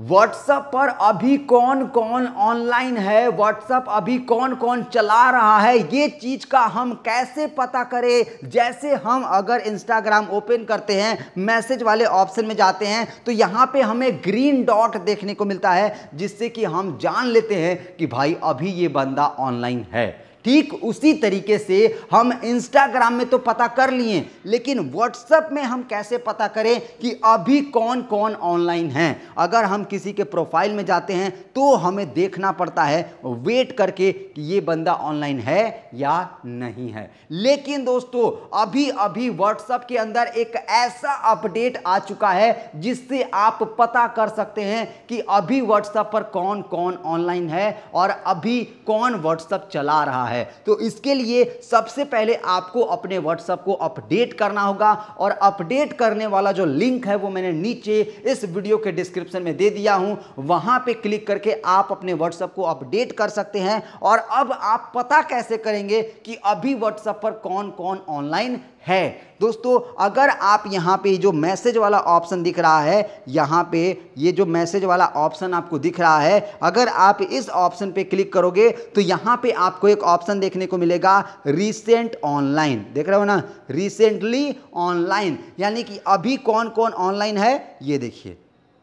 WhatsApp पर अभी कौन कौन ऑनलाइन है व्हाट्सएप अभी कौन कौन चला रहा है ये चीज़ का हम कैसे पता करें जैसे हम अगर इंस्टाग्राम ओपन करते हैं मैसेज वाले ऑप्शन में जाते हैं तो यहाँ पे हमें ग्रीन डॉट देखने को मिलता है जिससे कि हम जान लेते हैं कि भाई अभी ये बंदा ऑनलाइन है ठीक उसी तरीके से हम इंस्टाग्राम में तो पता कर लिए लेकिन व्हाट्सएप में हम कैसे पता करें कि अभी कौन कौन ऑनलाइन हैं अगर हम किसी के प्रोफाइल में जाते हैं तो हमें देखना पड़ता है वेट करके कि ये बंदा ऑनलाइन है या नहीं है लेकिन दोस्तों अभी अभी व्हाट्सएप के अंदर एक ऐसा अपडेट आ चुका है जिससे आप पता कर सकते हैं कि अभी व्हाट्सएप पर कौन कौन ऑनलाइन है और अभी कौन व्हाट्सएप चला रहा है है तो इसके लिए सबसे पहले आपको अपने व्हाट्सअप को अपडेट करना होगा और अपडेट करने वाला जो लिंक है वो मैंने नीचे इस वीडियो के डिस्क्रिप्शन में दे दिया हूं वहां पे क्लिक करके आप अपने व्हाट्सअप को अपडेट कर सकते हैं और अब आप पता कैसे करेंगे कि अभी व्हाट्सअप पर कौन कौन ऑनलाइन है दोस्तों अगर आप यहां पे जो मैसेज वाला ऑप्शन दिख रहा है यहां पे ये जो मैसेज वाला ऑप्शन आपको दिख रहा है अगर आप इस ऑप्शन पे क्लिक करोगे तो यहां पे आपको एक ऑप्शन ऑप्शन देखने को मिलेगा रिसेंट ऑनलाइन देख रहे हो ना रिसेंटली ऑनलाइन यानी कि अभी कौन कौन ऑनलाइन है ये देखिए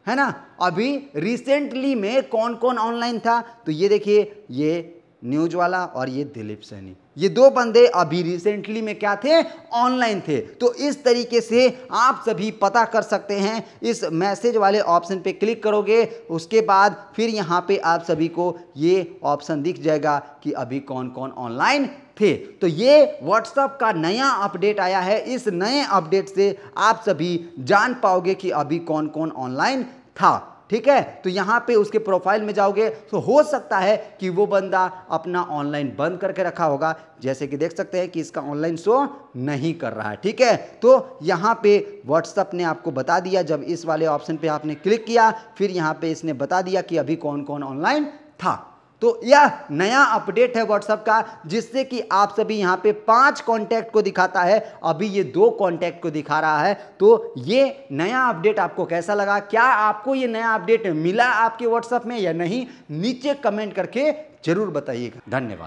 है ना अभी रिसेंटली में कौन कौन ऑनलाइन था तो ये देखिए ये न्यूज वाला और ये दिलीप सैनी ये दो बंदे अभी रिसेंटली में क्या थे ऑनलाइन थे तो इस तरीके से आप सभी पता कर सकते हैं इस मैसेज वाले ऑप्शन पे क्लिक करोगे उसके बाद फिर यहाँ पे आप सभी को ये ऑप्शन दिख जाएगा कि अभी कौन कौन ऑनलाइन थे तो ये व्हाट्सअप का नया अपडेट आया है इस नए अपडेट से आप सभी जान पाओगे कि अभी कौन कौन ऑनलाइन था ठीक है तो यहाँ पे उसके प्रोफाइल में जाओगे तो हो सकता है कि वो बंदा अपना ऑनलाइन बंद करके रखा होगा जैसे कि देख सकते हैं कि इसका ऑनलाइन शो नहीं कर रहा है ठीक है तो यहां पे व्हाट्सअप ने आपको बता दिया जब इस वाले ऑप्शन पे आपने क्लिक किया फिर यहाँ पे इसने बता दिया कि अभी कौन कौन ऑनलाइन था तो यह नया अपडेट है व्हाट्सएप का जिससे कि आप सभी यहां पे पांच कॉन्टैक्ट को दिखाता है अभी ये दो कॉन्टैक्ट को दिखा रहा है तो ये नया अपडेट आपको कैसा लगा क्या आपको ये नया अपडेट मिला आपके व्हाट्सएप में या नहीं नीचे कमेंट करके जरूर बताइएगा धन्यवाद